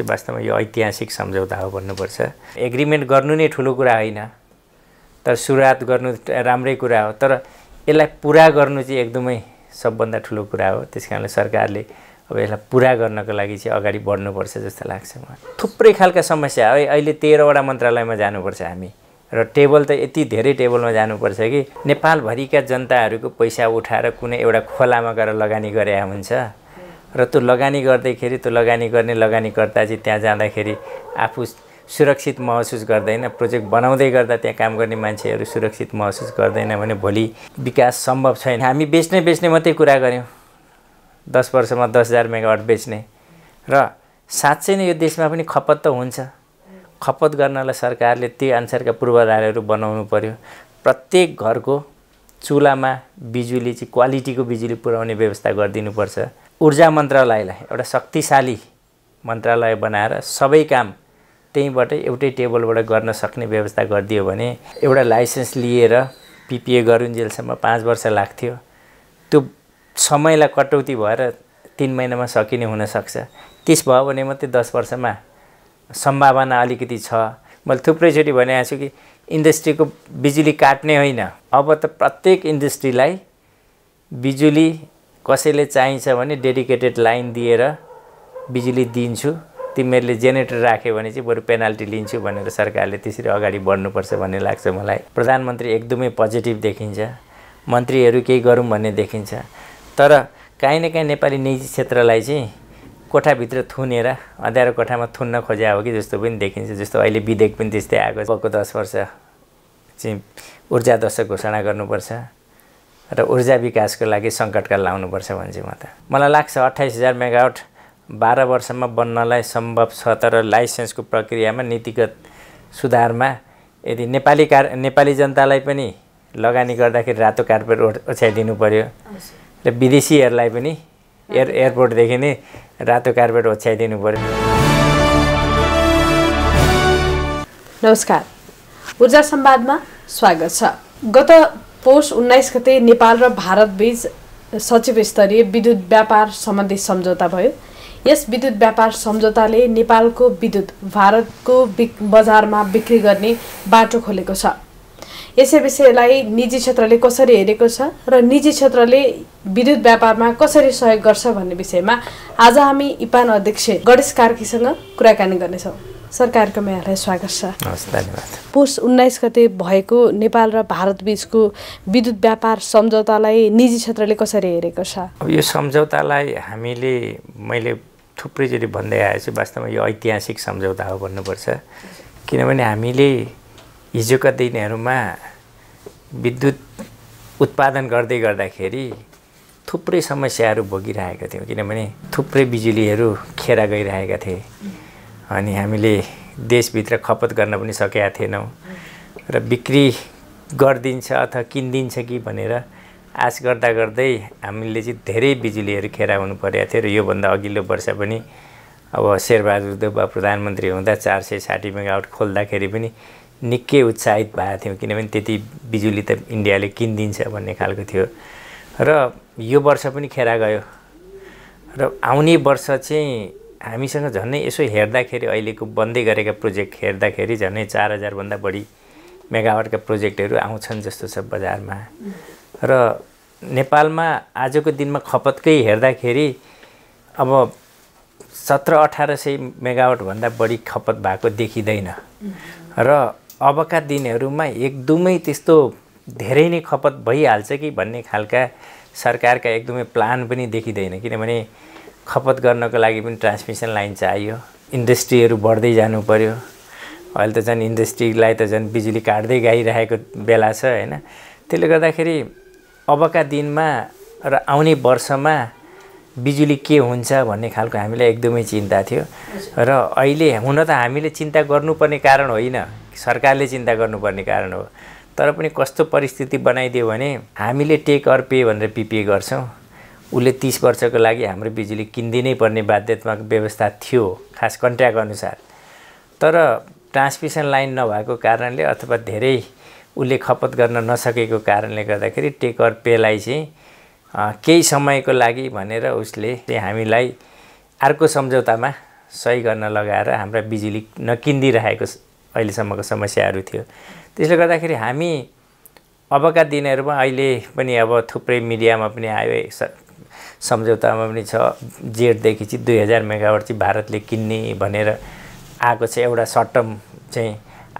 त्यो वास्तवमा यो ऐतिहासिक सम्झौता हो भन्नुपर्छ एग्रिमेन्ट गर्नु नै ठुलो कुरा होइन तर सुरुवात गर्नु राम्रै कुरा हो तर यसलाई पुरा गर्नु चाहिँ एकदमै सबभन्दा ठुलो कुरा हो त्यस कारणले सरकारले अब यसलाई पुरा गर्नको लागि चाहिँ अगाडि बढ्नुपर्छ जस्तो लाग्छ मलाई थुप्रै खालका समस्या है अहिले तेह्रवटा मन्त्रालयमा जानुपर्छ हामी र टेबल त यति धेरै टेबलमा जानुपर्छ कि नेपालभरिका जनताहरूको पैसा उठाएर कुनै एउटा खोलामा गएर लगानी गरे हुन्छ र त्यो लगानी गर्दाखेरि त्यो लगानी गर्ने लगानीकर्ता चाहिँ त्यहाँ जाँदाखेरि आफू सुरक्षित महसुस गर्दैन प्रोजेक्ट बनाउँदै गर्दा त्यहाँ काम गर्ने मान्छेहरू सुरक्षित महसुस गर्दैन भने भोलि विकास सम्भव छैन हामी बेच्ने बेच्ने मात्रै कुरा गऱ्यौँ दस वर्षमा दस हजार मेगावाट बेच्ने र साँच्चै नै यो देशमा पनि खपत त हुन्छ खपत गर्नलाई सरकारले त्यही अनुसारका पूर्वाधारहरू बनाउनु पऱ्यो प्रत्येक घरको चुलामा बिजुली चाहिँ क्वालिटीको बिजुली पुर्याउने व्यवस्था गरिदिनुपर्छ ऊर्जा मन्त्रालयलाई एउटा शक्तिशाली मन्त्रालय बनाएर सबै काम त्यहीँबाट एउटै टेबलबाट गर्न सक्ने व्यवस्था गरिदियो भने एउटा लाइसेन्स लिएर पिपिए गरुन्जेलसम्म पाँच वर्ष लाग्थ्यो त्यो समयलाई कटौती भएर तिन महिनामा सकिने हुनसक्छ त्यस भयो भने मात्रै दस वर्षमा सम्भावना अलिकति छ मैले थुप्रैचोटि भनेको छु कि इन्डस्ट्रीको बिजुली काट्ने होइन अब त प्रत्येक इन्डस्ट्रीलाई बिजुली कसैले चाहिन्छ भने डेडिकेटेड लाइन दिएर बिजुली दिन्छु तिमीहरूले जेनेरेटर राख्यो भने चाहिँ बरु पेनाल्टी लिन्छु भनेर सरकारले त्यसरी अगाडि बढ्नुपर्छ भन्ने लाग्छ मलाई प्रधानमन्त्री एकदमै पोजिटिभ देखिन्छ मन्त्रीहरू केही गरौँ भन्ने देखिन्छ तर काहीँ न काहीँ नेपाली निजी क्षेत्रलाई चाहिँ कोठाभित्र थुनेर अँध्यारो कोठामा थुन्न खोज्या हो कि जस्तो पनि देखिन्छ जस्तो अहिले विधेयक पनि त्यस्तै आएको गएको दस वर्ष चाहिँ ऊर्जा दशक घोषणा गर्नुपर्छ र ऊर्जा विकासको लागि सङ्कटकाल लाउनुपर्छ भन्छु म त मलाई लाग्छ अट्ठाइस हजार मेगावट बाह्र वर्षमा बन्नलाई सम्भव छ तर लाइसेन्सको प्रक्रियामा नीतिगत सुधारमा यदि नेपाली कार नेपाली जनतालाई पनि लगानी गर्दाखेरि रातो कार्पेट ओछ्याइदिनु पर्यो र विदेशीहरूलाई पनि एयर एयरपोर्टदेखि नै रातो कार्पेट ओछ्याइदिनु पऱ्यो नमस्कार ऊर्जा सम्वादमा स्वागत छ गत पौष उन्नाइस गते नेपाल र भारतबीच सचिव स्तरीय विद्युत व्यापार सम्बन्धी सम्झौता भयो यस विद्युत व्यापार सम्झौताले नेपालको विद्युत भारतको बिक बजारमा बिक्री गर्ने बाटो खोलेको छ यसै विषयलाई निजी क्षेत्रले कसरी हेरेको छ र निजी क्षेत्रले विद्युत व्यापारमा कसरी सहयोग गर्छ भन्ने विषयमा आज हामी इपान अध्यक्ष गणेश कार्कीसँग कुराकानी गर्नेछौँ सरकारको यहाँलाई स्वागत छ धन्यवाद पुष उन्नाइस गते भएको नेपाल र भारत बिचको विद्युत व्यापार सम्झौतालाई निजी क्षेत्रले कसरी हेरेको छ अब यो सम्झौतालाई हामीले मैले थुप्रै जति भन्दै आएछु वास्तवमा यो ऐतिहासिक सम्झौता हो भन्नुपर्छ किनभने हामीले हिजोका दिनहरूमा विद्युत उत्पादन गर्दै गर्दाखेरि थुप्रै समस्याहरू भोगिरहेका थियौँ किनभने थुप्रै बिजुलीहरू खेरा गइरहेका थिए अनि हामीले देशभित्र खपत गर्न पनि सकेका थिएनौँ र बिक्री गरिदिन्छ अथवा किनिदिन्छ कि भनेर आश गर्दा गर्दै हामीले चाहिँ धेरै बिजुलीहरू खेरा हुनु परेको थियो र योभन्दा अघिल्लो वर्ष पनि अब शेरबहादुर देव प्रधानमन्त्री हुँदा चार सय साठी मेगावट खोल्दाखेरि पनि निकै उत्साहित भएको थियौँ किनभने त्यति बिजुली त इन्डियाले किनिदिन्छ भन्ने खालको थियो र यो वर्ष पनि खेरा गयो र आउने वर्ष चाहिँ हामीसँग झन्नै यसो हेर्दाखेरि अहिलेको बन्दै गरेका प्रोजेक्ट हेर्दाखेरि झन्नै चार हजारभन्दा बढी मेगावाटका प्रोजेक्टहरू आउँछन् जस्तो छ बजारमा र नेपालमा आजको दिनमा खपतकै हेर्दाखेरि अब सत्र अठार सय मेगावटभन्दा बढी खपत भएको देखिँदैन र अबका दिनहरूमा एकदमै त्यस्तो धेरै नै खपत भइहाल्छ कि भन्ने खालका सरकारका एकदमै प्लान पनि देखिँदैन किनभने खपत गर्नको लागि पनि ट्रान्समिसन लाइन चाहियो इन्डस्ट्रीहरू बढ्दै जानु पऱ्यो अहिले त झन् इन्डस्ट्रीलाई त झन् बिजुली काट्दै गाइरहेको बेला छ होइन त्यसले गर्दाखेरि अबका दिनमा र आउने वर्षमा बिजुली के हुन्छ भन्ने खालको हामीलाई एकदमै चिन्ता थियो र अहिले हुन त हामीले चिन्ता गर्नुपर्ने कारण होइन सरकारले चिन्ता गर्नुपर्ने कारण हो तर पनि कस्तो परिस्थिति बनाइदियो भने हामीले टेक अर पे भनेर पिपिए गर्छौँ उसले तिस वर्षको लागि हाम्रो बिजुली किनिदिनै पर्ने बाध्यत्मक व्यवस्था थियो खास कन्ट्र्याक्ट अनुसार तर ट्रान्समिसन लाइन नभएको कारणले अथवा धेरै उसले खपत गर्न नसकेको कारणले गर्दाखेरि टेक अर पेलाई चाहिँ केही समयको लागि भनेर उसले हामीलाई अर्को सम्झौतामा सही गर्न लगाएर हाम्रा बिजुली नकिन्दिरहेको अहिलेसम्मको समस्याहरू थियो त्यसले गर्दाखेरि हामी अबका दिनहरूमा अहिले पनि अब थुप्रै मिडियामा पनि आयो सम्झौतामा पनि छ जेठदेखि चाहिँ दुई हजार मेगावाट चाहिँ भारतले किन्ने भनेर आएको छ एउटा सर्ट टर्म चाहिँ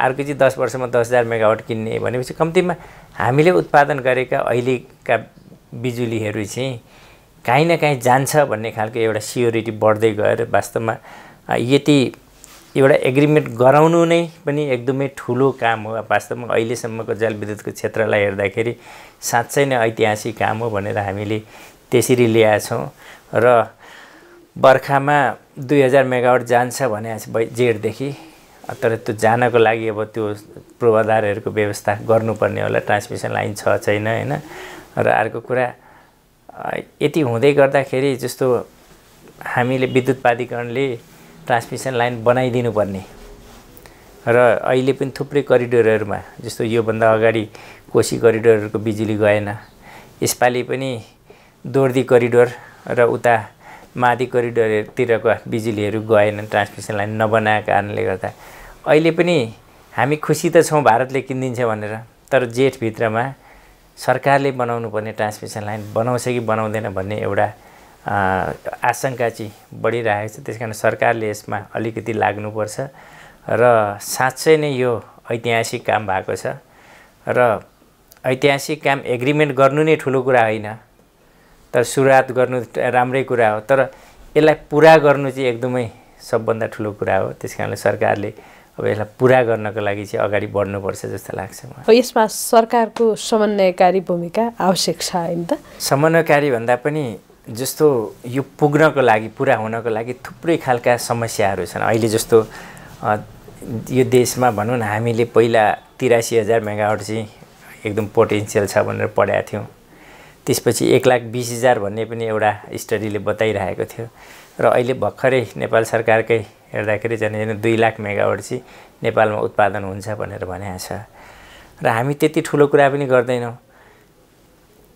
अर्को चाहिँ दस वर्षमा दस हजार मेगावाट किन्ने भनेपछि कम्तीमा हामीले उत्पादन गरेका अहिलेका बिजुलीहरू चाहिँ काहीँ न काहीँ जान्छ भन्ने खालको एउटा सियोरिटी बढ्दै गएर वास्तवमा यति एउटा एग्रिमेन्ट गराउनु नै पनि एकदमै ठुलो काम हो वास्तवमा अहिलेसम्मको जलविद्युतको क्षेत्रलाई हेर्दाखेरि साँच्चै नै ऐतिहासिक काम हो भनेर हामीले त्यसरी ल्याएछौँ छौँ र बर्खामा दुई हजार मेगावाट जान्छ भने जेठदेखि तर त्यो जानको लागि अब त्यो पूर्वाधारहरूको व्यवस्था गर्नुपर्ने होला ट्रान्समिसन लाइन छ छैन होइन र अर्को कुरा यति हुँदै गर्दाखेरि जस्तो हामीले विद्युत प्राधिकरणले ट्रान्समिसन लाइन बनाइदिनु पर्ने र अहिले पनि थुप्रै करिडोरहरूमा जस्तो योभन्दा अगाडि कोशी करिडोरहरूको बिजुली गएन यसपालि पनि दोर्दी करिडोर र उता माथि करिडोरतिरको बिजुलीहरू गएन ट्रान्समिसन लाइन नबनाएको कारणले गर्दा अहिले पनि हामी खुसी त छौँ भारतले किनिदिन्छ भनेर तर जेठभित्रमा सरकारले बनाउनु पर्ने ट्रान्समिसन लाइन बनाउँछ कि बनाउँदैन भन्ने एउटा आशङ्का चाहिँ बढिरहेको छ त्यस कारण सरकारले यसमा अलिकति लाग्नुपर्छ र साँच्चै नै यो ऐतिहासिक काम भएको छ र ऐतिहासिक काम एग्रिमेन्ट गर्नु नै ठुलो कुरा होइन तर सुरुवात गर्नु राम्रै कुरा हो तर यसलाई पुरा गर्नु चाहिँ एकदमै सबभन्दा ठुलो कुरा हो त्यस कारणले सरकारले अब यसलाई पुरा गर्नको लागि चाहिँ अगाडि बढ्नुपर्छ जस्तो लाग्छ मलाई यसमा सरकारको समन्वयकारी भूमिका आवश्यक छ होइन त समन्वयकारी भन्दा पनि जस्तो यो पुग्नको लागि पुरा हुनको लागि थुप्रै खालका समस्याहरू छन् अहिले जस्तो यो देशमा भनौँ न हामीले पहिला तिरासी हजार मेगावट चाहिँ एकदम पोटेन्सियल छ भनेर पढाएको थियौँ त्यसपछि एक लाख बिस हजार भन्ने पनि एउटा स्टडीले बताइरहेको थियो र अहिले भर्खरै नेपाल सरकारकै हेर्दाखेरि झन् दुई लाख मेगावट चाहिँ नेपालमा उत्पादन हुन्छ भनेर भनेको छ र हामी त्यति ठुलो कुरा पनि गर्दैनौँ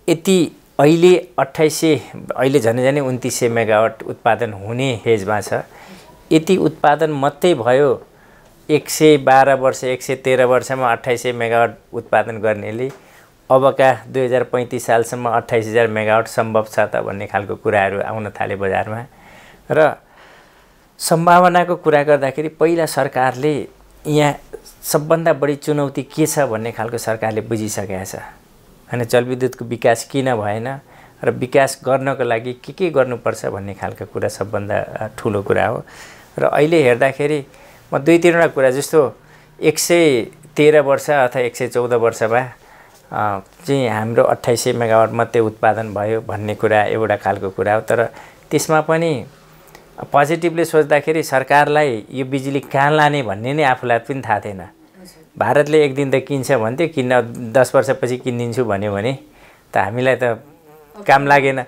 यति अहिले अठाइस सय अहिले झन् झनै उन्तिस सय मेगावाट उत्पादन हुने फेजमा छ यति उत्पादन मात्रै भयो एक सय बाह्र वर्ष एक सय तेह्र वर्षमा अठाइस सय मेगावाट उत्पादन गर्नेले अबका दुई हजार पैँतिस सालसम्म अठाइस हजार मेगावाट सम्भव छ त भन्ने खालको कुराहरू आउन थाले बजारमा र सम्भावनाको कुरा गर्दाखेरि पहिला सरकारले यहाँ सबभन्दा बढी चुनौती के छ भन्ने खालको सरकारले बुझिसकेका छ होइन जलविद्युतको विकास किन भएन र विकास गर्नको लागि के के गर्नुपर्छ भन्ने खालको कुरा सबभन्दा ठुलो कुरा हो र अहिले हेर्दाखेरि म दुई तिनवटा कुरा जस्तो एक सय तेह्र वर्ष अथवा एक सय चौध वर्षमा चाहिँ हाम्रो अठाइस सय मेगावाट मात्रै उत्पादन भयो भन्ने कुरा एउटा खालको कुरा हो तर त्यसमा पनि पोजिटिभले सोच्दाखेरि सरकारलाई यो बिजुली कहाँ लाने भन्ने नै आफूलाई पनि थाहा थिएन भारतले एक दिन त किन्छ भन्थ्यो किन्न दस वर्षपछि किनिदिन्छु भन्यो भने त हामीलाई त काम लागेन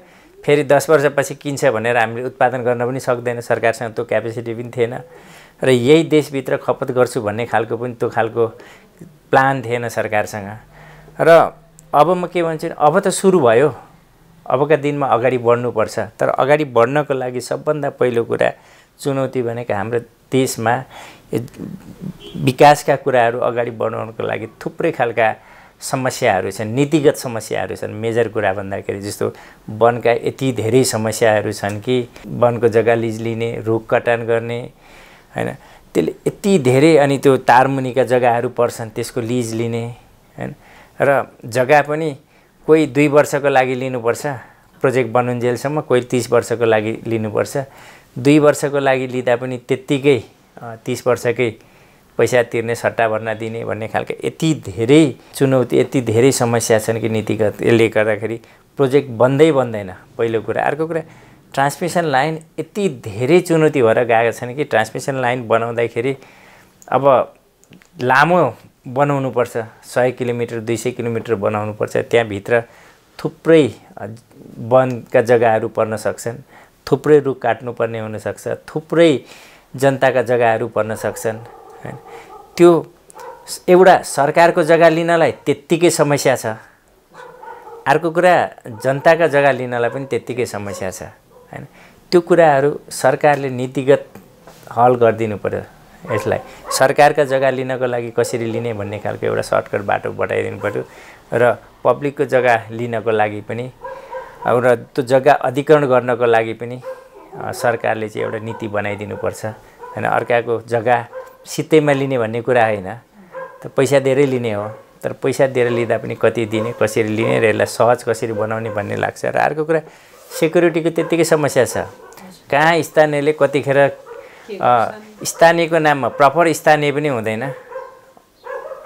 फेरि दस वर्षपछि किन्छ भनेर हामीले उत्पादन गर्न पनि सक्दैन सरकारसँग त्यो क्यापेसिटी पनि थिएन र यही देशभित्र खपत गर्छु भन्ने खालको पनि त्यो खालको प्लान थिएन सरकारसँग र अब म के भन्छु अब त सुरु भयो अबका दिनमा अगाडि बढ्नुपर्छ तर अगाडि बढ्नको लागि सबभन्दा पहिलो कुरा चुनौती भनेको हाम्रो देशमा विकासका कुराहरू अगाडि बढाउनको लागि थुप्रै खालका समस्याहरू छन् नीतिगत समस्याहरू छन् मेजर कुरा भन्दाखेरि जस्तो वनका यति धेरै समस्याहरू छन् कि वनको जग्गा लिज लिने रुख कटान गर्ने होइन त्यसले यति धेरै अनि त्यो तारमुनिका जग्गाहरू पर्छन् त्यसको लिज लिने होइन र जग्गा पनि कोही दुई वर्षको लागि लिनुपर्छ प्रोजेक्ट बनुन्जेलसम्म कोही तिस वर्षको लागि लिनुपर्छ दुई वर्षको लागि लिँदा पनि त्यत्तिकै तिस वर्षकै पैसा तिर्ने सट्टा भर्ना दिने भन्ने खालको यति धेरै चुनौती यति धेरै समस्या छन् कि नीतिगत यसले गर्दाखेरि प्रोजेक्ट बन्दै बन्दैन पहिलो कुरा अर्को कुरा ट्रान्समिसन लाइन यति धेरै चुनौती भएर गएका छन् कि ट्रान्समिसन लाइन बनाउँदाखेरि अब लामो बनाउनुपर्छ सय किलोमिटर दुई सय किलोमिटर बनाउनुपर्छ त्यहाँभित्र थुप्रै वनका जग्गाहरू पर्न सक्छन् थुप्रै रुख काट्नुपर्ने हुनसक्छ थुप्रै जनताका जग्गाहरू पर्न सक्छन् होइन त्यो एउटा सरकारको जग्गा लिनलाई त्यत्तिकै समस्या छ अर्को कुरा जनताका जग्गा लिनलाई पनि त्यत्तिकै समस्या छ होइन त्यो कुराहरू सरकारले नीतिगत हल गरिदिनु पऱ्यो यसलाई सरकारका जग्गा लिनको लागि कसरी लिने भन्ने खालको एउटा सर्टकट बाटो बटाइदिनु पऱ्यो र पब्लिकको जग्गा लिनको लागि पनि र त्यो जग्गा अधिकरण गर्नको लागि पनि सरकारले चाहिँ एउटा नीति बनाइदिनुपर्छ होइन अर्काको जग्गा सित्तैमा लिने भन्ने कुरा होइन त पैसा धेरै लिने हो तर पैसा दिएर लिँदा पनि कति दिने कसरी लिने र यसलाई सहज कसरी बनाउने भन्ने लाग्छ र अर्को कुरा सेक्युरिटीको त्यत्तिकै समस्या छ कहाँ स्थानीयले कतिखेर स्थानीयको नाममा प्रपर स्थानीय पनि हुँदैन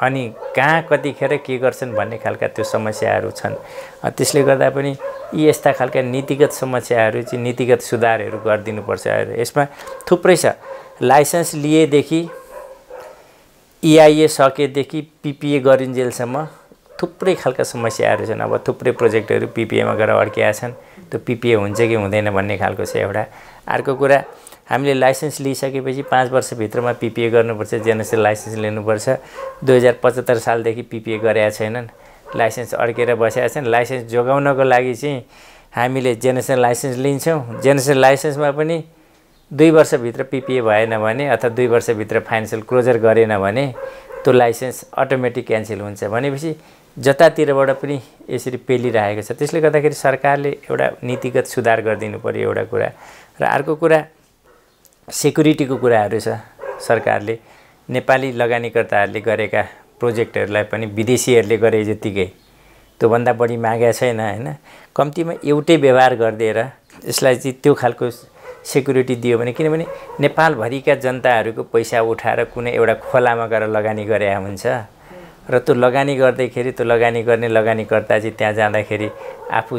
अनि कहाँ कतिखेर के गर्छन् भन्ने खालका त्यो समस्याहरू छन् त्यसले गर्दा पनि यी यस्ता खालका नीतिगत समस्याहरू चाहिँ नीतिगत सुधारहरू गरिदिनुपर्छ यसमा थुप्रै छ लाइसेन्स लिएदेखि इआइए e सकेदेखि पिपिए गरिन्जेलसम्म थुप्रै खालका समस्याहरू छन् अब थुप्रै प्रोजेक्टहरू पिपिएमा गएर अड्किएका छन् त्यो पिपिए हुन्छ कि हुँदैन भन्ने खालको छ एउटा अर्को कुरा हामीले लाइसेन्स लिइसकेपछि पाँच वर्षभित्रमा पिपिए गर्नुपर्छ जेनएसएल लाइसेन्स लिनुपर्छ दुई हजार पचहत्तर सालदेखि पिपिए गरेका छैनन् लाइसेन्स अड्केर बसेका छन् लाइसेन्स जोगाउनको लागि चाहिँ हामीले जेनेरेसन लाइसेन्स लिन्छौँ जेनेरेसन लाइसेन्समा पनि दुई वर्षभित्र पिपिए भएन भने अथवा दुई वर्षभित्र फाइनेन्सियल क्लोजर गरेन भने त्यो लाइसेन्स अटोमेटिक क्यान्सल हुन्छ भनेपछि जतातिरबाट पनि यसरी पेलिरहेको छ त्यसले गर्दाखेरि सरकारले एउटा नीतिगत सुधार गरिदिनु पऱ्यो एउटा कुरा र अर्को कुरा सेक्युरिटीको कुराहरू छ सरकारले नेपाली लगानीकर्ताहरूले गरेका प्रोजेक्टहरूलाई पनि विदेशीहरूले गरे जत्तिकै त्योभन्दा बढी मागेको छैन होइन कम्तीमा एउटै व्यवहार गरिदिएर यसलाई चाहिँ त्यो खालको सेक्युरिटी दियो भने किनभने नेपालभरिका जनताहरूको पैसा उठाएर कुनै एउटा खोलामा गएर लगानी गरे हुन्छ र त्यो लगानी गर्दाखेरि त्यो लगानी गर्ने लगानीकर्ता चाहिँ त्यहाँ जाँदाखेरि आफू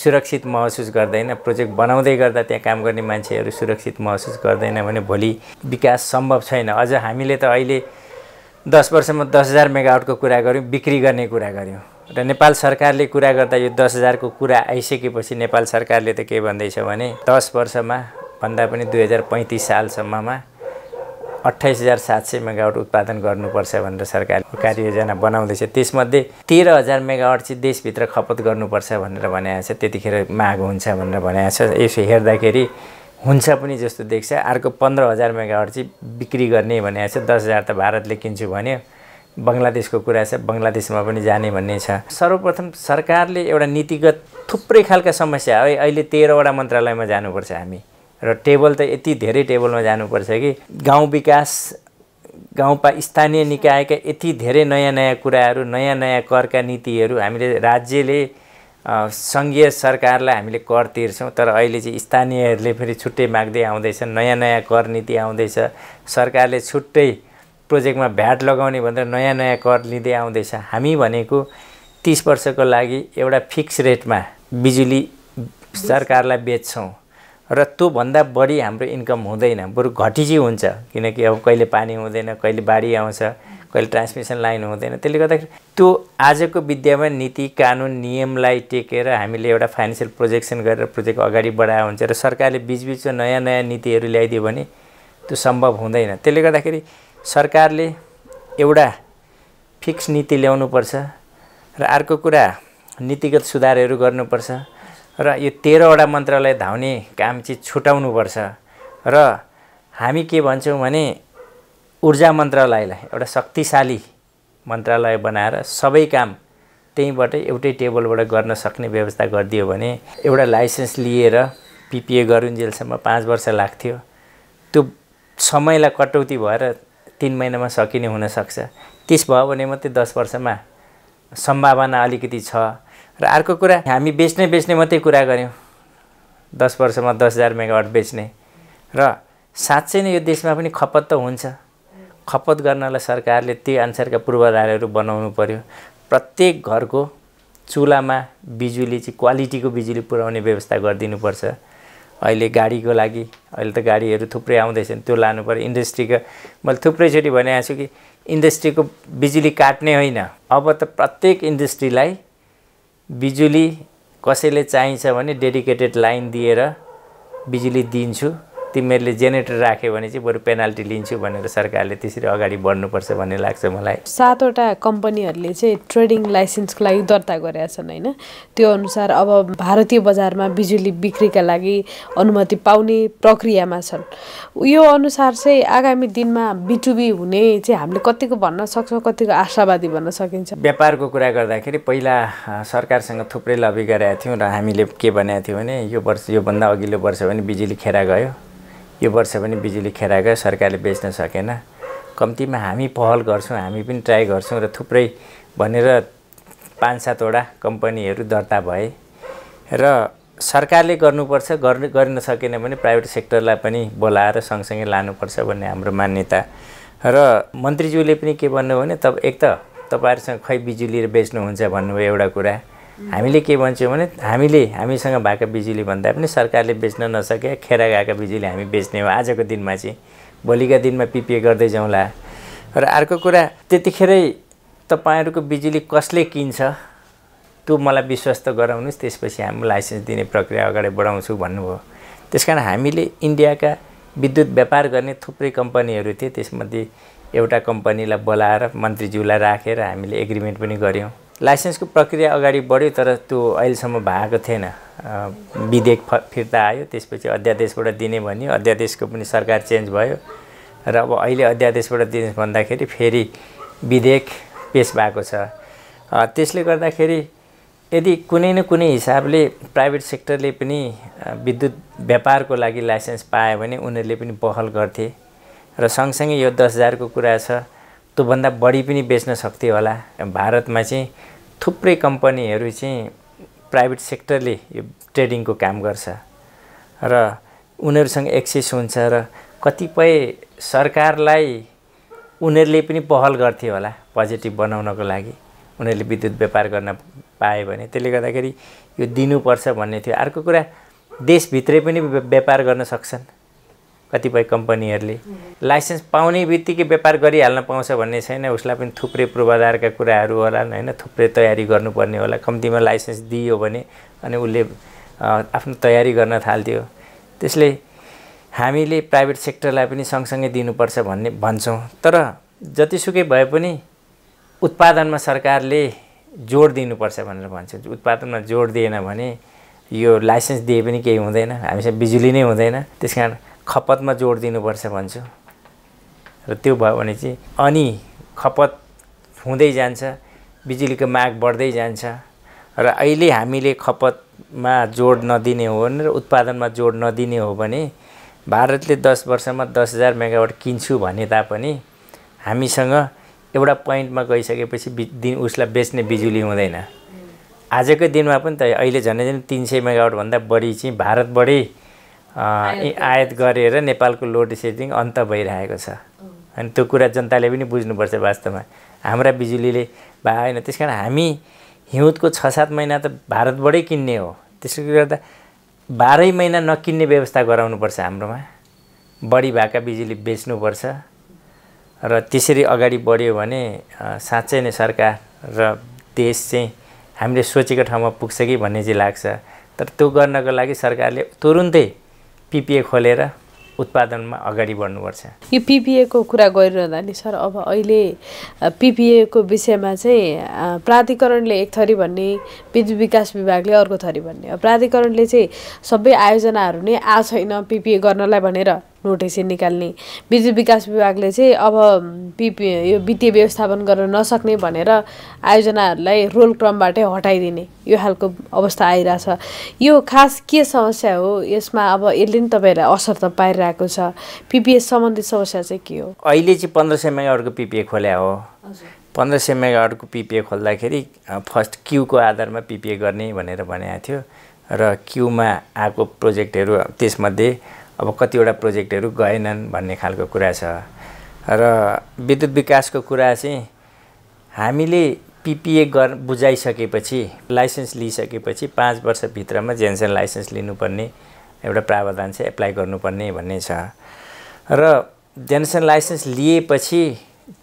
सुरक्षित महसुस गर्दैन प्रोजेक्ट बनाउँदै गर्दा त्यहाँ काम गर्ने मान्छेहरू सुरक्षित महसुस गर्दैन भने भोलि विकास सम्भव छैन अझ हामीले त अहिले दस वर्षमा दस हजार मेगावटको कुरा गऱ्यौँ बिक्री गर्ने कुरा गऱ्यौँ र नेपाल सरकारले कुरा गर्दा यो दस हजारको कुरा आइसकेपछि नेपाल सरकारले त के भन्दैछ भने दस वर्षमा भन्दा पनि दुई हजार पैँतिस सालसम्ममा अठाइस हजार सात सय मेगावाट उत्पादन गर्नुपर्छ भनेर सरकारले कार्ययोजना बनाउँदैछ त्यसमध्ये तेह्र हजार मेगावाट चाहिँ देशभित्र खपत गर्नुपर्छ भनेर भनेको छ त्यतिखेर माग हुन्छ भनेर भनेको छ यसो हेर्दाखेरि हुन्छ पनि जस्तो देख्छ अर्को पन्ध्र हजार मेगावाट चाहिँ बिक्री गर्ने भनेको छ दस हजार त भारतले किन्छु भन्यो बङ्गलादेशको कुरा छ बङ्गलादेशमा पनि जाने भन्ने छ सर्वप्रथम सरकारले एउटा नीतिगत थुप्रै खालका समस्या है अहिले तेह्रवटा मन्त्रालयमा जानुपर्छ हामी र टेबल त यति धेरै टेबलमा जानुपर्छ कि गाउँ विकास गाउँपा स्थानीय निकायका यति धेरै नयाँ नयाँ कुराहरू नयाँ नयाँ करका नीतिहरू हामीले राज्यले सङ्घीय सरकारलाई हामीले कर तिर्छौँ तर अहिले चाहिँ स्थानीयहरूले फेरि छुट्टै माग्दै आउँदैछन् नयाँ नयाँ कर नीति आउँदैछ सरकारले छुट्टै प्रोजेक्टमा भ्याट लगाउने भनेर नयाँ नयाँ कर लिँदै आउँदैछ हामी भनेको तिस वर्षको लागि एउटा फिक्स रेटमा बिजुली सरकारलाई बेच्छौँ र त्योभन्दा बढी हाम्रो इन्कम हुँदैन बरु घटिजी हुन्छ किनकि अब कहिले पानी हुँदैन कहिले बाढी आउँछ कहिले ट्रान्समिसन लाइन हुँदैन त्यसले गर्दाखेरि त्यो आजको विद्यामा नीति कानुन नियमलाई टेकेर हामीले एउटा फाइनेन्सियल प्रोजेक्सन गरेर प्रोजेक्ट अगाडि बढाए हुन्छ र सरकारले बिचबिचमा नयाँ नयाँ नीतिहरू ल्याइदियो भने त्यो सम्भव हुँदैन त्यसले गर्दाखेरि सरकारले एउटा फिक्स नीति ल्याउनुपर्छ र अर्को कुरा नीतिगत सुधारहरू गर्नुपर्छ र यो तेह्रवटा मन्त्रालय धाउने काम चाहिँ छुट्याउनुपर्छ र हामी के भन्छौँ भने ऊर्जा मन्त्रालयलाई एउटा शक्तिशाली मन्त्रालय बनाएर सबै काम त्यहीँबाट एउटै टेबलबाट गर्न सक्ने व्यवस्था गरिदियो भने एउटा लाइसेन्स लिएर पिपिए गरुन्जेलसम्म पाँच वर्ष लाग्थ्यो त्यो समयलाई कटौती भएर तिन महिनामा सकिने हुनसक्छ त्यस भयो भने मात्रै दस वर्षमा सम्भावना अलिकति छ र अर्को कुरा हामी बेच्ने बेच्ने मात्रै कुरा गऱ्यौँ दस वर्षमा दस हजार मेगावाट बेच्ने र साँच्चै नै यो देशमा पनि खपत त हुन्छ खपत गर्नलाई सरकारले त्यही अनुसारका पूर्वाधारहरू बनाउनु पऱ्यो प्रत्येक घरको चुलामा बिजुली चाहिँ क्वालिटीको बिजुली पुर्याउने व्यवस्था गरिदिनुपर्छ अहिले गाडीको लागि अहिले त गाडीहरू थुप्रै आउँदैछन् त्यो लानु पऱ्यो इन्डस्ट्रीको मैले थुप्रैचोटि भनेको छु कि इन्डस्ट्रीको बिजुली काट्ने होइन अब त प्रत्येक इन्डस्ट्रीलाई बिजुली कसैले चाहिन्छ भने डेडिकेटेड लाइन दिएर बिजुली दिन्छु तिमीहरूले जेनेरेटर राख्यो भने चाहिँ बरु पेनाल्टी लिन्छु भनेर सरकारले त्यसरी अगाडि बढ्नुपर्छ भन्ने लाग्छ मलाई सातवटा कम्पनीहरूले चाहिँ ट्रेडिङ लाइसेन्सको लागि दर्ता गरेका छन् होइन त्यो अनुसार अब भारतीय बजारमा बिजुली बिक्रीका लागि अनुमति पाउने प्रक्रियामा छन् यो अनुसार चाहिँ आगामी दिनमा बिटुबी हुने चाहिँ हामीले कतिको भन्न सक्छौँ कतिको आशावादी भन्न सकिन्छ व्यापारको कुरा गर्दाखेरि पहिला सरकारसँग थुप्रै लबी गरेका थियौँ र हामीले के भनेका थियौँ भने यो वर्ष योभन्दा अघिल्लो वर्ष पनि बिजुली खेरा गयो यो वर्ष पनि बिजुली गयो सरकारले बेच्न सकेन कम्तीमा हामी पहल गर्छौँ हामी पनि ट्राई गर्छौँ र थुप्रै भनेर पाँच सातवटा कम्पनीहरू दर्ता भए र सरकारले गर्नुपर्छ गर्नु गर्न सकेन भने प्राइभेट सेक्टरलाई पनि बोलाएर सँगसँगै लानुपर्छ भन्ने हाम्रो मान्यता र मन्त्रीज्यूले पनि के भन्नुभयो भने तब एक त तपाईँहरूसँग खै बिजुली बेच्नुहुन्छ भन्नुभयो एउटा कुरा हामीले के भन्छौँ भने हामीले हामीसँग भएको बिजुली भन्दा पनि सरकारले बेच्न नसके खेर गएको बिजुली हामी बेच्ने हो आजको दिनमा चाहिँ भोलिका दिनमा पिपिए गर्दै जाउँला र अर्को कुरा त्यतिखेरै तपाईँहरूको बिजुली कसले किन्छ त्यो मलाई विश्वास त गराउनुहोस् त्यसपछि हामी लाइसेन्स दिने प्रक्रिया अगाडि बढाउँछु भन्नुभयो त्यस कारण हामीले इन्डियाका विद्युत व्यापार गर्ने थुप्रै कम्पनीहरू थिए त्यसमध्ये एउटा कम्पनीलाई बोलाएर मन्त्रीज्यूलाई राखेर हामीले एग्रिमेन्ट पनि गऱ्यौँ लाइसेन्सको प्रक्रिया अगाडि बढ्यो तर त्यो अहिलेसम्म भएको थिएन विधेयक फ फिर्ता आयो त्यसपछि अध्यादेशबाट दिने भन्यो अध्यादेशको पनि सरकार चेन्ज भयो र अब अहिले अध्यादेशबाट दिने भन्दाखेरि फेरि विधेयक पेस भएको छ त्यसले गर्दाखेरि यदि कुनै न कुनै हिसाबले प्राइभेट सेक्टरले पनि विद्युत व्यापारको लागि लाइसेन्स पायो भने उनीहरूले पनि पहल गर्थे र सँगसँगै यो दस हजारको कुरा छ त्योभन्दा बढी पनि बेच्न सक्थ्यो होला भारतमा चाहिँ थुप्रै कम्पनीहरू चाहिँ प्राइभेट सेक्टरले यो ट्रेडिङको काम गर्छ र उनीहरूसँग एक्सेस हुन्छ र कतिपय सरकारलाई उनीहरूले पनि पहल गर्थे होला पोजिटिभ बनाउनको लागि उनीहरूले विद्युत व्यापार गर्न पाए भने त्यसले गर्दाखेरि यो दिनुपर्छ भन्ने थियो अर्को कुरा देशभित्रै पनि व्यापार गर्न सक्छन् कतिपय कम्पनीहरूले लाइसेन्स पाउने बित्तिकै व्यापार गरिहाल्न पाउँछ भन्ने छैन उसलाई पनि थुप्रै पूर्वाधारका कुराहरू होला होइन थुप्रै तयारी गर्नुपर्ने होला कम्तीमा लाइसेन्स दियो भने अनि उसले आफ्नो तयारी गर्न थाल्थ्यो त्यसले हामीले प्राइभेट सेक्टरलाई पनि सँगसँगै दिनुपर्छ भन्ने भन्छौँ तर जतिसुकै भए पनि उत्पादनमा सरकारले जोड दिनुपर्छ भनेर भन्छ उत्पादनमा जोड दिएन भने यो लाइसेन्स दिए पनि केही हुँदैन हामीसँग बिजुली नै हुँदैन त्यस कारण खपतमा जोड दिनुपर्छ भन्छु र त्यो भयो भने चाहिँ अनि खपत हुँदै जान्छ बिजुलीको माग बढ्दै जान्छ र अहिले हामीले खपतमा जोड नदिने हो भने र उत्पादनमा जोड नदिने हो भने भारतले दस वर्षमा दस हजार मेगावाट किन्छु भने तापनि हामीसँग एउटा पोइन्टमा गइसकेपछि दिन उसलाई बेच्ने बिजुली हुँदैन आजकै दिनमा पनि त अहिले झन्डै झन् तिन सय मेगावाटभन्दा बढी चाहिँ भारतबाटै आयात गरेर नेपालको लोड सेडिङ अन्त भइरहेको छ अनि त्यो कुरा जनताले पनि बुझ्नुपर्छ वास्तवमा हाम्रा बिजुलीले भा होइन त्यस कारण हामी हिउँदको छ सात महिना त भारतबाटै किन्ने हो त्यसले गर्दा बाह्रै महिना नकिन्ने व्यवस्था गराउनुपर्छ हाम्रोमा बढी भएका बिजुली बेच्नुपर्छ र त्यसरी अगाडि बढ्यो भने साँच्चै नै सरकार र देश चाहिँ हामीले सोचेको ठाउँमा पुग्छ कि भन्ने चाहिँ लाग्छ तर त्यो गर्नको लागि सरकारले तुरुन्तै पिपिए खोलेर उत्पादनमा अगाडि बढ्नुपर्छ यो पिपिएको कुरा गरिरहँदा नि सर अब अहिले पिपिएको विषयमा चाहिँ प्राधिकरणले एक थरी भन्ने विद्युत विकास विभागले अर्को थरी भन्ने प्राधिकरणले चाहिँ सबै आयोजनाहरू नै आ छैन पिपिए गर्नलाई भनेर नोटिस निकाल्ने विद्युत विकास विभागले चाहिँ अब बिपी यो वित्तीय व्यवस्थापन गर्न नसक्ने भनेर आयोजनाहरूलाई रोल क्रमबाटै हटाइदिने यो खालको अवस्था आइरहेछ यो खास के समस्या हो यसमा अब यसले नि तपाईँहरूलाई असर त पाइरहेको छ पिपिएस सम्बन्धित समस्या चाहिँ के हो अहिले चाहिँ पन्ध्र सय मेगावटको पिपिए खोल्या हो पन्ध्र सय मेगावटको पिपिए खोल्दाखेरि फर्स्ट क्युको आधारमा पिपिए गर्ने भनेर भनेको थियो र क्युमा आएको प्रोजेक्टहरू त्यसमध्ये अब कतिवटा प्रोजेक्टहरू गएनन् भन्ने खालको कुरा छ र विद्युत विकासको कुरा चाहिँ हामीले पिपिए गर बुझाइसकेपछि लाइसेन्स लिइसकेपछि पाँच वर्षभित्रमा जेन्सन लाइसेन्स लिनुपर्ने एउटा प्रावधान चाहिँ एप्लाई गर्नुपर्ने भन्ने छ र जेन्सन लाइसेन्स लिएपछि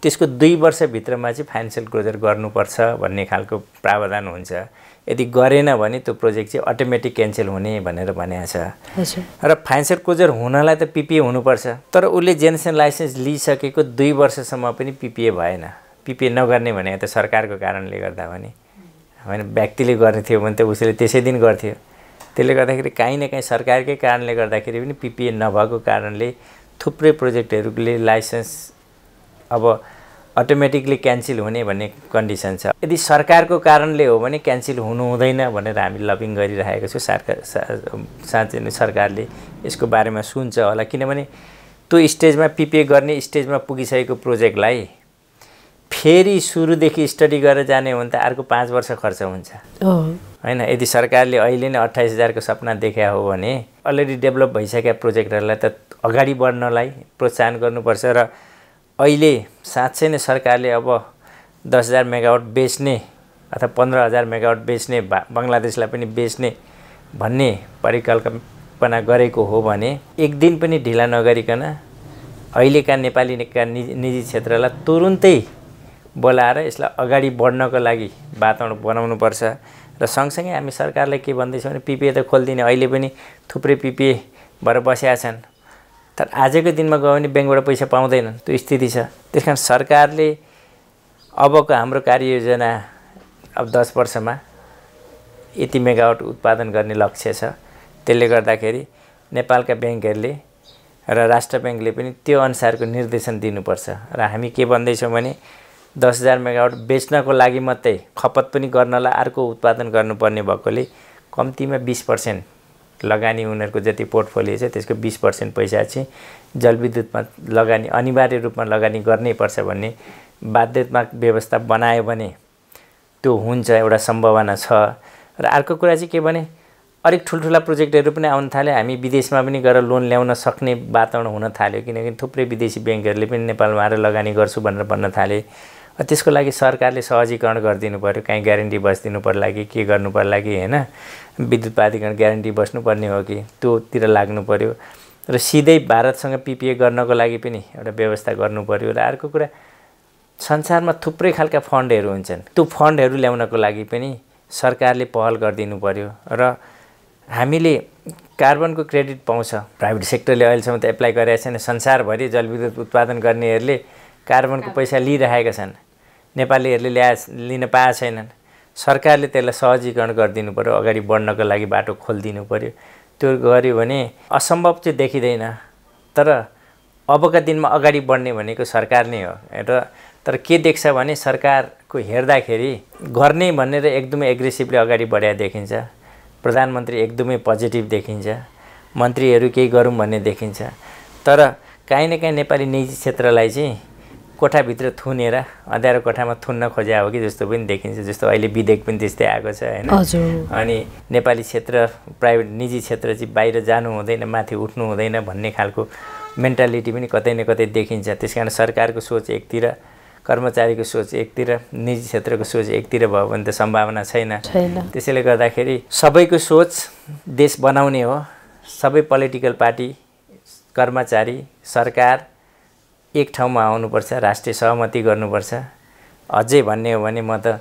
त्यसको दुई वर्षभित्रमा चाहिँ फाइनेन्सियल क्लोजर गर्नुपर्छ भन्ने खालको प्रावधान हुन्छ यदि गरेन भने त्यो प्रोजेक्ट चाहिँ अटोमेटिक क्यान्सल हुने भनेर भनेको छ र फाइनेन्सियल क्लोजर हुनलाई त पिपिए हुनुपर्छ तर उसले जेनेरेसन लाइसेन्स लिइसकेको दुई वर्षसम्म पनि पिपिए भएन पिपिए नगर्ने भने त सरकारको कारणले गर्दा भने होइन व्यक्तिले गर्ने थियो भने त उसले त्यसै दिन गर्थ्यो त्यसले गर्दाखेरि काहीँ न काहीँ सरकारकै कारणले गर्दाखेरि पनि पिपिए नभएको कारणले थुप्रै प्रोजेक्टहरूले लाइसेन्स अब अटोमेटिकली क्यान्सिल हुने भन्ने कन्डिसन छ यदि सरकारको कारणले हो भने क्यान्सिल हुनु हुँदैन भनेर हामी लबिङ गरिरहेको छौँ सरकार साँच्चै नै सरकारले यसको बारेमा सुन्छ होला किनभने त्यो स्टेजमा पिपिए गर्ने स्टेजमा पुगिसकेको प्रोजेक्टलाई फेरि सुरुदेखि स्टडी गरेर जाने हो भने त अर्को पाँच वर्ष खर्च हुन्छ होइन यदि सरकारले अहिले नै अट्ठाइस हजारको सपना देखा हो भने अलरेडी डेभलप भइसकेका प्रोजेक्टहरूलाई त अगाडि बढ्नलाई प्रोत्साहन गर्नुपर्छ र अहिले साँच्चै नै सरकारले अब दस हजार मेगावाट बेच्ने अथवा पन्ध्र हजार मेगावाट बेच्ने बङ्गलादेशलाई पनि बेच्ने भन्ने परिकल्पना गरेको हो भने एक दिन पनि ढिला नगरिकन अहिलेका नेपालीका निजी निजी क्षेत्रलाई तुरुन्तै बोलाएर यसलाई अगाडि बढ्नको लागि वातावरण बनाउनुपर्छ र सँगसँगै हामी सरकारलाई के भन्दैछौँ भने पिपिए त खोलिदिने अहिले पनि थुप्रै पिपिए भएर बसेका छन् तर आजको दिनमा गयो भने ब्याङ्कबाट पैसा पाउँदैनन् त्यो स्थिति छ त्यस कारण सरकारले अबको हाम्रो कार्ययोजना अब दस वर्षमा यति मेगावट उत्पादन गर्ने लक्ष्य छ त्यसले गर्दाखेरि नेपालका ब्याङ्कहरूले र राष्ट्र ब्याङ्कले पनि त्यो अनुसारको निर्देशन दिनुपर्छ र हामी के भन्दैछौँ भने दस हजार मेगावट बेच्नको लागि मात्रै खपत पनि गर्नलाई अर्को उत्पादन गर्नुपर्ने भएकोले कम्तीमा बिस पर्सेन्ट लगानी उनीहरूको जति पोर्टफोलियो छ त्यसको बिस पर्सेन्ट पैसा चाहिँ जलविद्युतमा लगानी अनिवार्य रूपमा लगानी गर्नै पर्छ भन्ने बाध्यत्मक व्यवस्था बनायो भने त्यो हुन्छ एउटा सम्भावना छ र अर्को कुरा चाहिँ के भने अलिक ठुल्ठुला प्रोजेक्टहरू पनि आउन थाल्यो हामी विदेशमा पनि गएर लोन ल्याउन सक्ने वातावरण हुन थाल्यो किनकि थुप्रै विदेशी ब्याङ्कहरूले पनि नेपालमा आएर लगानी गर्छु भनेर भन्न थाले त्यसको लागि सरकारले सहजीकरण गरिदिनु पऱ्यो काहीँ ग्यारेन्टी बसिदिनु पर्ला कि के गर्नु पर्ला कि होइन विद्युत प्राधिकरण ग्यारेन्टी बस्नुपर्ने हो कि त्योतिर लाग्नु पऱ्यो र सिधै भारतसँग पिपिए गर्नको लागि पनि एउटा व्यवस्था गर्नु पऱ्यो र अर्को कुरा संसारमा थुप्रै खालका फन्डहरू हुन्छन् त्यो फन्डहरू ल्याउनको लागि पनि सरकारले पहल गरिदिनु पऱ्यो र हामीले कार्बनको क्रेडिट पाउँछ प्राइभेट सेक्टरले अहिलेसम्म त एप्लाई गरेका छैन संसारभरि जलविद्युत उत्पादन गर्नेहरूले कार्बनको पैसा लिइरहेका छन् नेपालीहरूले ल्या लिन पाएको छैनन् सरकारले त्यसलाई सहजीकरण गरिदिनु पऱ्यो अगाडि बढ्नको लागि बाटो खोलिदिनु पऱ्यो त्यो गऱ्यो भने असम्भव चाहिँ देखिँदैन तर अबका दिनमा अगाडि बढ्ने भनेको सरकार नै हो र तर के देख्छ भने सरकारको हेर्दाखेरि गर्ने भनेर एकदमै एग्रेसिभली अगाडि बढाए देखिन्छ प्रधानमन्त्री एकदमै पोजिटिभ देखिन्छ मन्त्रीहरू केही गरौँ भन्ने देखिन्छ तर काहीँ न काहीँ नेपाली निजी क्षेत्रलाई चाहिँ कोठाभित्र थुनेर अँध्यारो कोठामा थुन्न खोजे हो कि जस्तो पनि देखिन्छ जस्तो अहिले विधेयक पनि त्यस्तै आएको छ होइन अनि नेपाली क्षेत्र प्राइभेट निजी क्षेत्र चाहिँ बाहिर जानु हुँदैन माथि उठ्नु हुँदैन भन्ने खालको मेन्टालिटी पनि कतै न कतै देखिन्छ त्यस कारण सरकारको सोच एकतिर कर्मचारीको सोच एकतिर निजी क्षेत्रको सोच एकतिर भयो भने त सम्भावना छैन त्यसैले गर्दाखेरि सबैको सोच देश बनाउने हो सबै पोलिटिकल पार्टी कर्मचारी सरकार एक ठाउँमा आउनुपर्छ राष्ट्रिय सहमति गर्नुपर्छ अझै भन्ने हो भने म त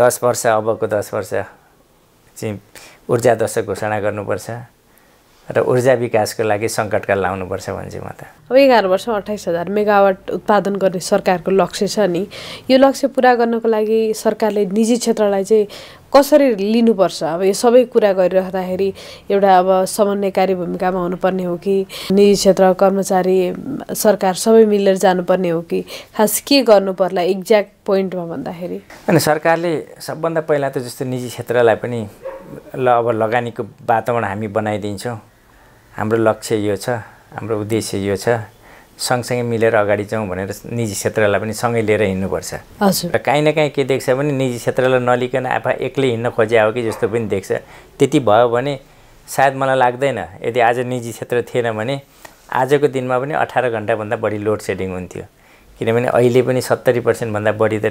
दस वर्ष अबको दस वर्ष चाहिँ ऊर्जा दश घोषणा गर्नुपर्छ र ऊर्जा विकासको लागि सङ्कटकाल लाउनुपर्छ भन्छु म त अब एघार वर्ष अठाइस हजार मेगावाट उत्पादन गर्ने सरकारको लक्ष्य छ नि यो लक्ष्य पुरा गर्नको लागि सरकारले निजी क्षेत्रलाई चाहिँ कसरी लिनुपर्छ अब यो सबै कुरा गरिराख्दाखेरि एउटा अब समन्वयकारी भूमिकामा हुनुपर्ने हो कि निजी क्षेत्र कर्मचारी सरकार सबै मिलेर जानुपर्ने हो कि खास के गर्नु पर्ला एक्ज्याक्ट पोइन्टमा भन्दाखेरि अनि सरकारले सबभन्दा पहिला त जस्तो निजी क्षेत्रलाई पनि ल अब लगानीको वातावरण हामी बनाइदिन्छौँ हाम्रो लक्ष्य यो छ हाम्रो उद्देश्य यो छ सँगसँगै मिलेर अगाडि जाउँ भनेर निजी क्षेत्रलाई पनि सँगै लिएर हिँड्नुपर्छ र काहीँ न काहीँ के देख्छ भने निजी क्षेत्रलाई नलिकन आफा एक्लै हिँड्न खोजे हो कि जस्तो पनि देख्छ त्यति भयो भने सायद मलाई लाग्दैन यदि आज निजी क्षेत्र थिएन भने आजको दिनमा पनि अठार घन्टाभन्दा बढी लोड सेडिङ हुन्थ्यो किनभने अहिले पनि सत्तरी पर्सेन्टभन्दा बढी त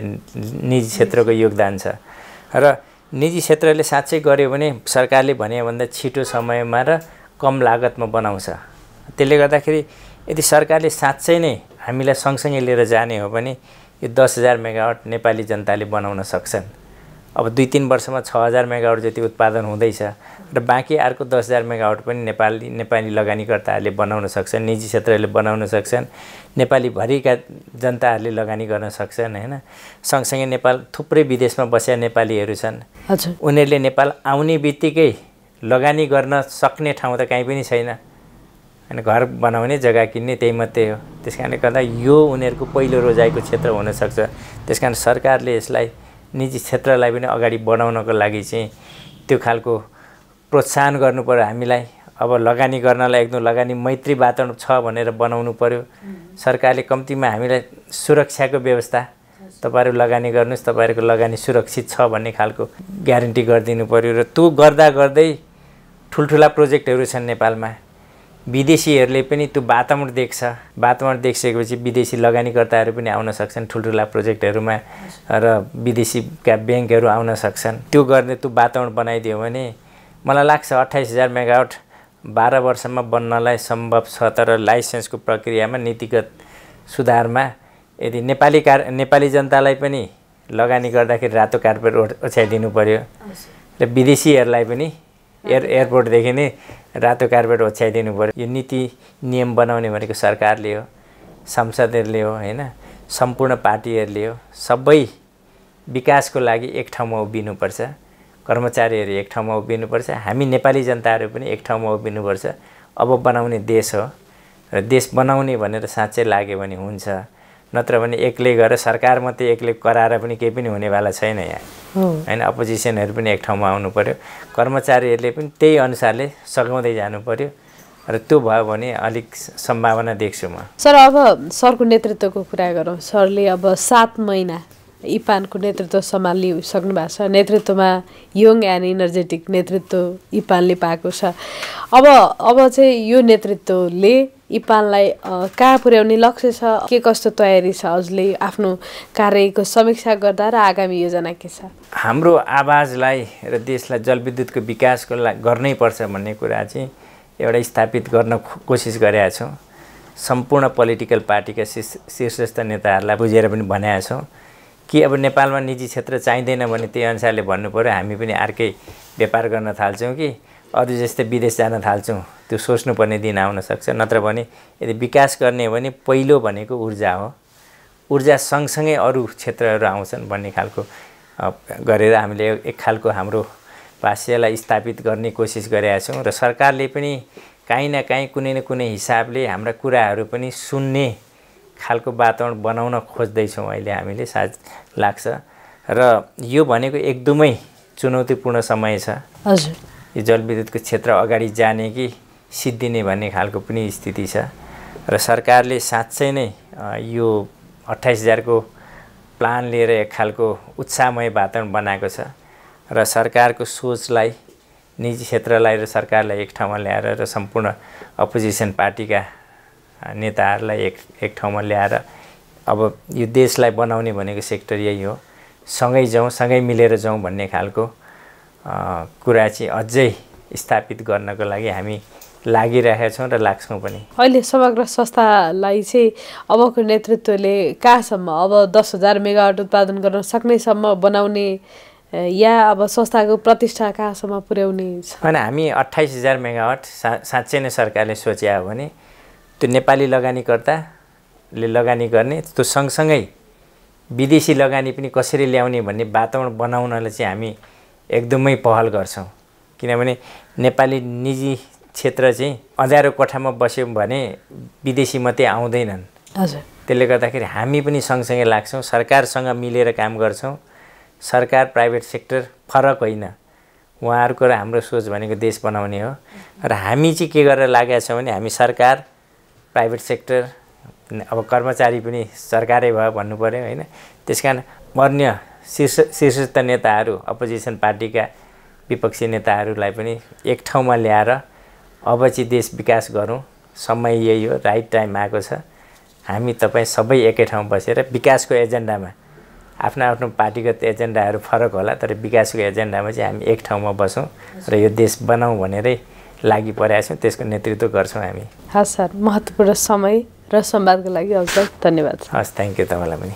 निजी क्षेत्रको योगदान छ र निजी क्षेत्रले साँच्चै गर्यो भने सरकारले भने भन्दा छिटो समयमा र कम लागतमा बनाउँछ त्यसले गर्दाखेरि यदि सरकारले साँच्चै नै हामीलाई सँगसँगै लिएर जाने हो भने यो दस हजार मेगावाट नेपाली जनताले बनाउन सक्छन् अब दुई तिन वर्षमा छ हजार मेगावाट जति उत्पादन हुँदैछ र बाँकी अर्को दस हजार मेगावाट पनि नेपाली नेपाली लगानीकर्ताहरूले बनाउन सक्छन् निजी क्षेत्रले बनाउन सक्छन् नेपालीभरिका जनताहरूले लगानी गर्न सक्छन् होइन सँगसँगै नेपाल थुप्रै विदेशमा बसेका नेपालीहरू छन् उनीहरूले नेपाल आउने बित्तिकै लगानी गर्न सक्ने ठाउँ त कहीँ पनि छैन अनि घर बनाउने जग्गा किन्ने त्यही मात्रै हो त्यस कारणले गर्दा यो उनीहरूको पहिलो रोजाइको क्षेत्र हुनसक्छ त्यस कारण सरकारले यसलाई निजी क्षेत्रलाई पनि अगाडि बढाउनको लागि चाहिँ त्यो खालको प्रोत्साहन गर्नु पऱ्यो हामीलाई अब लगानी गर्नलाई एकदम लगानी मैत्री वातावरण छ भनेर बनाउनु पऱ्यो सरकारले कम्तीमा हामीलाई सुरक्षाको व्यवस्था तपाईँहरू लगानी गर्नुहोस् तपाईँहरूको लगानी सुरक्षित छ भन्ने खालको ग्यारेन्टी गरिदिनु पऱ्यो र त्यो गर्दा गर्दै ठुल्ठुला प्रोजेक्टहरू छन् नेपालमा विदेशीहरूले पनि त्यो वातावरण देख्छ वातावरण देखिसकेपछि विदेशी लगानीकर्ताहरू पनि आउन सक्छन् ठुल्ठुला प्रोजेक्टहरूमा र विदेशीका ब्याङ्कहरू आउन सक्छन् त्यो गर्ने त्यो वातावरण बनाइदियो भने मलाई लाग्छ अट्ठाइस हजार मेगावट बाह्र वर्षमा बन्नलाई सम्भव छ तर लाइसेन्सको प्रक्रियामा नीतिगत सुधारमा यदि नेपाली कार नेपाली जनतालाई पनि लगानी गर्दाखेरि रातो कार्पेट ओछ्याइदिनु पऱ्यो र विदेशीहरूलाई पनि एयर एयरपोर्टदेखि नै रातो कार्पेट ओछ्याइदिनु पऱ्यो यो नीति नियम बनाउने भनेको सरकारले हो संसदहरूले हो होइन सम्पूर्ण पार्टीहरूले हो सबै विकासको लागि एक ठाउँमा उभिनुपर्छ कर्मचारीहरू एक ठाउँमा उभिनुपर्छ हामी नेपाली जनताहरू पनि एक ठाउँमा उभिनुपर्छ अब बनाउने देश हो र देश बनाउने भनेर साँच्चै लाग्यो भने हुन्छ नत्र भने एक्लै गएर सरकार मात्रै एक्लै कराएर पनि केही पनि हुनेवाला छैन यहाँ होइन अपोजिसनहरू पनि एक ठाउँमा आउनु पऱ्यो कर्मचारीहरूले पनि त्यही अनुसारले सघाउँदै जानु पऱ्यो र त्यो भयो भने अलिक सम्भावना देख्छु म सर अब सरको नेतृत्वको कुरा गरौँ सरले अब सात महिना इपानको नेतृत्व सम्हालिसक्नु भएको छ नेतृत्वमा यङ एन्ड इनर्जेटिक नेतृत्व इपानले पाएको छ अब अब चाहिँ यो नेतृत्वले इपानलाई कहाँ पुर्याउने लक्ष्य छ के कस्तो तयारी छ हजुरले आफ्नो कार्यको समीक्षा गर्दा र आगामी योजना के छ हाम्रो आवाजलाई र देशलाई जलविद्युतको विकासको लागि पर्छ भन्ने कुरा चाहिँ एउटा स्थापित गर्न कोसिस गरेका छौँ सम्पूर्ण पोलिटिकल पार्टीका शीर्षस्थ नेताहरूलाई बुझेर पनि भनेका छौँ कि अब नेपालमा निजी क्षेत्र चाहिँदैन भने त्यही अनुसारले भन्नु पऱ्यो हामी पनि अर्कै व्यापार गर्न थाल्छौँ कि अरू जस्तै विदेश जान थाल्छौँ त्यो सोच्नुपर्ने दिन आउन सक्छ नत्र भने यदि विकास गर्ने हो भने पहिलो भनेको ऊर्जा हो ऊर्जा सँगसँगै अरू क्षेत्रहरू आउँछन् भन्ने खालको गरेर हामीले एक खालको हाम्रो भाष्यलाई स्थापित गर्ने कोसिस गरेका छौँ र सरकारले पनि काहीँ न काहीँ कुनै न कुनै हिसाबले हाम्रा कुराहरू पनि सुन्ने खालको वातावरण बनाउन खोज्दैछौँ अहिले हामीले सा लाग्छ र यो भनेको एकदमै चुनौतीपूर्ण समय छ हजुर यो जलविद्युतको क्षेत्र अगाडि जाने कि सिद्धिने भन्ने खालको पनि स्थिति छ र सरकारले साँच्चै नै यो अट्ठाइस हजारको प्लान लिएर एक खालको उत्साहमय वातावरण बनाएको छ र सरकारको सोचलाई निजी क्षेत्रलाई र सरकारलाई एक ठाउँमा ल्याएर र सम्पूर्ण अपोजिसन पार्टीका नेताहरूलाई एक एक ठाउँमा ल्याएर अब यो देशलाई बनाउने भनेको सेक्टर यही हो सँगै जाउँ सँगै मिलेर जाउँ भन्ने खालको कुरा चाहिँ अझै स्थापित गर्नको लागि हामी लागिरहेका छौँ र लाग्छौँ पनि अहिले समग्र संस्थालाई चाहिँ अबको नेतृत्वले कहाँसम्म अब दस हजार मेगावाट उत्पादन गर्न सक्नेसम्म बनाउने या अब संस्थाको प्रतिष्ठा कहाँसम्म पुर्याउने होइन हामी अट्ठाइस हजार मेगावाट सा साँच्चै नै सरकारले सोचे हो भने त्यो नेपाली लगानीकर्ताले लगानी गर्ने त्यो सँगसँगै विदेशी लगानी पनि कसरी ल्याउने भन्ने वातावरण बनाउनलाई चाहिँ हामी एकदमै पहल गर्छौँ किनभने नेपाली निजी क्षेत्र चाहिँ अँध्यारो कोठामा बस्यौँ भने विदेशी मात्रै आउँदैनन् हजुर त्यसले गर्दाखेरि हामी पनि सँगसँगै लाग्छौँ सरकारसँग मिलेर काम गर्छौँ सरकार प्राइभेट सेक्टर फरक होइन उहाँहरूको र हाम्रो सोच भनेको देश बनाउने हो र हामी चाहिँ के गरेर लागेका छौँ भने हामी सरकार प्राइभेट सेक्टर अब कर्मचारी पनि सरकारै भयो भन्नु पऱ्यो होइन त्यस कारण अन्य शीर्ष शीर्षस्थ नेताहरू अपोजिसन पार्टीका विपक्षी नेताहरूलाई पनि एक ठाउँमा ल्याएर अब चाहिँ देश विकास गरौँ समय यही हो राइट टाइम आएको छ हामी तपाईँ सबै एकै ठाउँ बसेर विकासको एजेन्डामा आफ्नो आफ्नो पार्टीगत एजेन्डाहरू फरक होला तर विकासको एजेन्डामा चाहिँ हामी एक ठाउँमा बसौँ र यो देश बनाउँ भनेरै लागि परेका छौँ त्यसको नेतृत्व गर्छौँ हामी हस् सर महत्त्वपूर्ण समय र संवादको लागि हजुर धन्यवाद हस् थ्याङ्क यू तपाईँलाई पनि